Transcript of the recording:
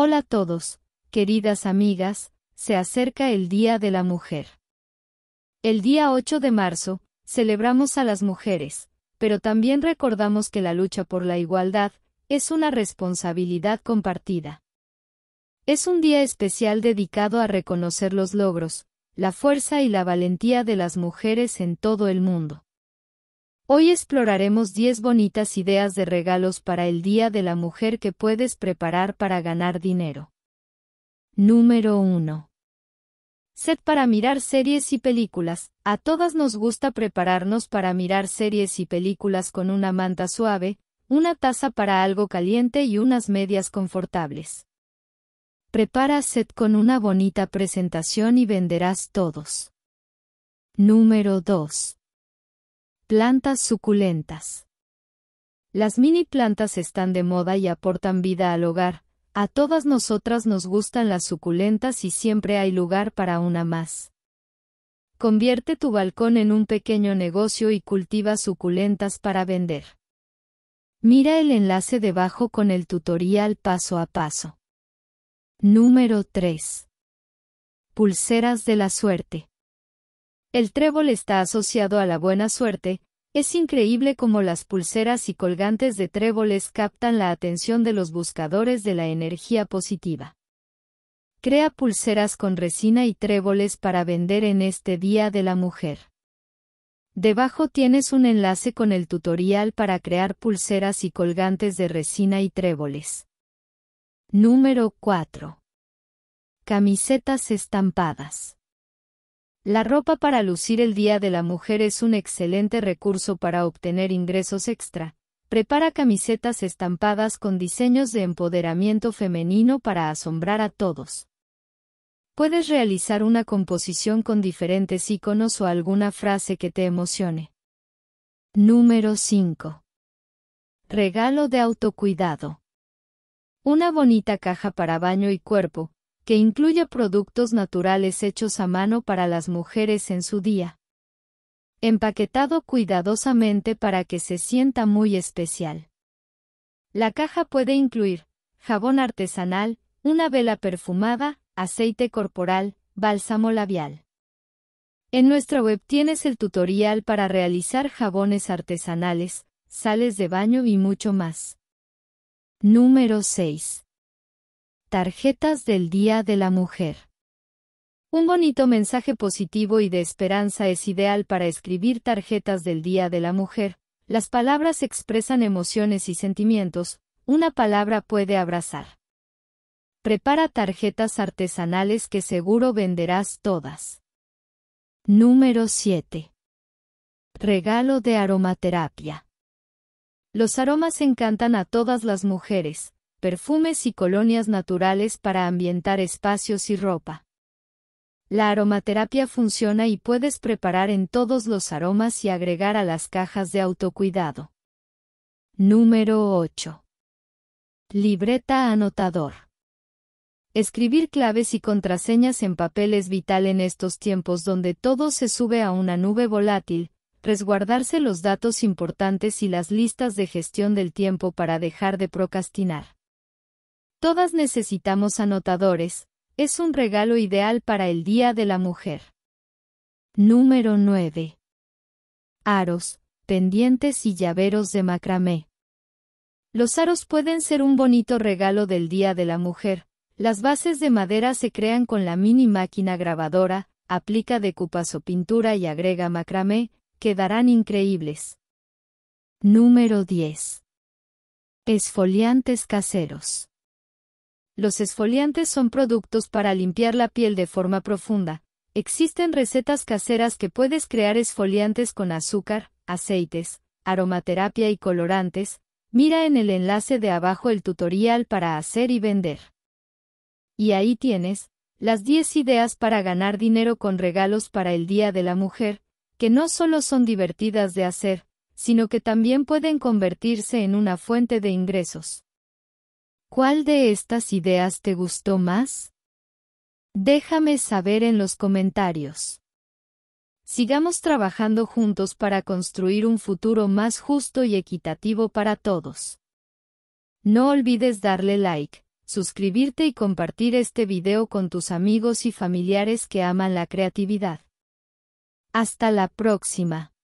Hola a todos, queridas amigas, se acerca el Día de la Mujer. El día 8 de marzo, celebramos a las mujeres, pero también recordamos que la lucha por la igualdad es una responsabilidad compartida. Es un día especial dedicado a reconocer los logros, la fuerza y la valentía de las mujeres en todo el mundo. Hoy exploraremos 10 bonitas ideas de regalos para el Día de la Mujer que puedes preparar para ganar dinero. Número 1. Set para mirar series y películas. A todas nos gusta prepararnos para mirar series y películas con una manta suave, una taza para algo caliente y unas medias confortables. Prepara set con una bonita presentación y venderás todos. Número 2. Plantas suculentas. Las mini plantas están de moda y aportan vida al hogar. A todas nosotras nos gustan las suculentas y siempre hay lugar para una más. Convierte tu balcón en un pequeño negocio y cultiva suculentas para vender. Mira el enlace debajo con el tutorial paso a paso. Número 3. Pulseras de la suerte. El trébol está asociado a la buena suerte, es increíble cómo las pulseras y colgantes de tréboles captan la atención de los buscadores de la energía positiva. Crea pulseras con resina y tréboles para vender en este Día de la Mujer. Debajo tienes un enlace con el tutorial para crear pulseras y colgantes de resina y tréboles. Número 4. Camisetas estampadas. La ropa para lucir el Día de la Mujer es un excelente recurso para obtener ingresos extra. Prepara camisetas estampadas con diseños de empoderamiento femenino para asombrar a todos. Puedes realizar una composición con diferentes iconos o alguna frase que te emocione. Número 5. Regalo de autocuidado. Una bonita caja para baño y cuerpo, que incluye productos naturales hechos a mano para las mujeres en su día. Empaquetado cuidadosamente para que se sienta muy especial. La caja puede incluir jabón artesanal, una vela perfumada, aceite corporal, bálsamo labial. En nuestra web tienes el tutorial para realizar jabones artesanales, sales de baño y mucho más. Número 6. Tarjetas del Día de la Mujer. Un bonito mensaje positivo y de esperanza es ideal para escribir tarjetas del Día de la Mujer. Las palabras expresan emociones y sentimientos, una palabra puede abrazar. Prepara tarjetas artesanales que seguro venderás todas. Número 7. Regalo de aromaterapia. Los aromas encantan a todas las mujeres, perfumes y colonias naturales para ambientar espacios y ropa. La aromaterapia funciona y puedes preparar en todos los aromas y agregar a las cajas de autocuidado. Número 8. Libreta anotador. Escribir claves y contraseñas en papel es vital en estos tiempos donde todo se sube a una nube volátil, resguardarse los datos importantes y las listas de gestión del tiempo para dejar de procrastinar. Todas necesitamos anotadores, es un regalo ideal para el Día de la Mujer. Número 9. Aros, pendientes y llaveros de macramé. Los aros pueden ser un bonito regalo del Día de la Mujer. Las bases de madera se crean con la mini máquina grabadora, aplica de o pintura y agrega macramé, quedarán increíbles. Número 10. Esfoliantes caseros. Los esfoliantes son productos para limpiar la piel de forma profunda. Existen recetas caseras que puedes crear esfoliantes con azúcar, aceites, aromaterapia y colorantes. Mira en el enlace de abajo el tutorial para hacer y vender. Y ahí tienes, las 10 ideas para ganar dinero con regalos para el Día de la Mujer, que no solo son divertidas de hacer, sino que también pueden convertirse en una fuente de ingresos. ¿Cuál de estas ideas te gustó más? Déjame saber en los comentarios. Sigamos trabajando juntos para construir un futuro más justo y equitativo para todos. No olvides darle like, suscribirte y compartir este video con tus amigos y familiares que aman la creatividad. Hasta la próxima.